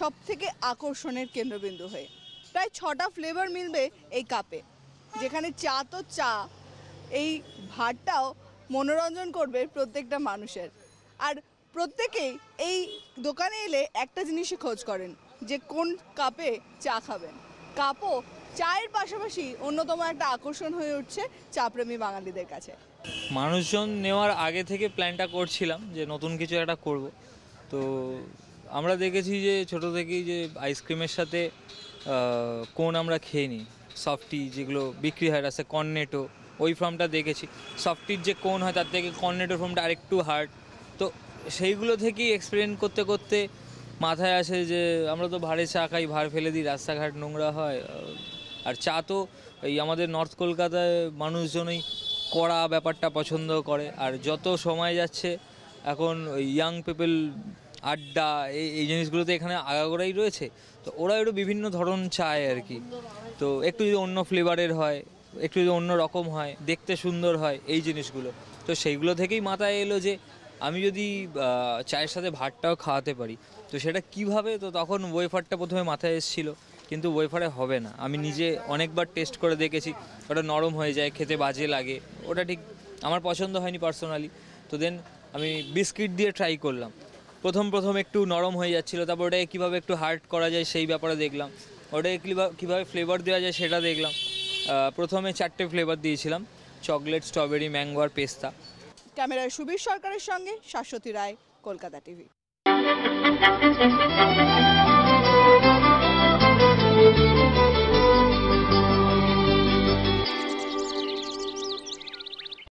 সব থেকে আকর্ষণের কেন্দ্রবিন্দু হয়ে প্রায় ছটা ফ্লেভার মিলবে এই কাপে যেখানে চা তো চা এই ভাতটাও মনোরঞ্জন করবে প্রত্যেকটা মানুষের আর প্রত্যেকেই এই দোকানে এলে একটা জিনিসই খোঁজ করেন যে কোন কাপে চা খাবেন কাপও চায়ের পাশাপাশি অন্যতম একটা আকর্ষণ হয়ে উঠছে চাপ্রেমী বাঙালিদের কাছে মানুষজন নেওয়ার আগে থেকে প্ল্যানটা করছিলাম যে নতুন কিছু একটা করব তো আমরা দেখেছি যে ছোট থেকেই যে আইসক্রিমের সাথে কোন আমরা খেয়ে নিই সফটি যেগুলো বিক্রি হয় আছে কর্নেটো ওই ফর্মটা দেখেছি সফটির যে কোন হয় তার থেকে কর্নেটোর ফর্মটা আরেকটু হার্ড তো সেইগুলো থেকেই এক্সপ্লেন করতে করতে মাথায় আসে যে আমরা তো ভাড়ে চা খাই ভার ফেলে দিই রাস্তাঘাট নোংরা হয় আর চা তো এই আমাদের নর্থ কলকাতায় মানুষজনই কড়া ব্যাপারটা পছন্দ করে আর যত সময় যাচ্ছে এখন ইয়াং পিপল আড্ডা এই এই জিনিসগুলো তো এখানে আগাগোড়াই রয়েছে তো ওরা একটু বিভিন্ন ধরন চায় আর কি তো একটু যদি অন্য ফ্লেভারের হয় একটু যদি অন্য রকম হয় দেখতে সুন্দর হয় এই জিনিসগুলো তো সেইগুলো থেকেই মাথায় এলো যে আমি যদি চায়ের সাথে ভাতটাও খাওয়াতে পারি তো সেটা কিভাবে তো তখন ওয়েফারটা প্রথমে মাথায় এসেছিল কিন্তু ওয়েফারে হবে না আমি নিজে অনেকবার টেস্ট করে দেখেছি ওটা নরম হয়ে যায় খেতে বাজে লাগে ওটা ঠিক আমার পছন্দ হয়নি পার্সোনালি তো দেন আমি বিস্কিট দিয়ে ট্রাই করলাম প্রথম প্রথম একটু নরম হয়ে যাচ্ছিলো তারপর ওটাকে কীভাবে একটু হার্ড করা যায় সেই ব্যাপারে দেখলাম ওটাকে কীভাবে ফ্লেভার দেওয়া যায় সেটা দেখলাম প্রথমে চারটে ফ্লেভার দিয়েছিলাম চকলেট স্ট্রবেরি ম্যাঙ্গো আর পেস্তা ক্যামেরায় সুবীর সরকারের সঙ্গে শাশ্বতী রায় কলকাতা টিভি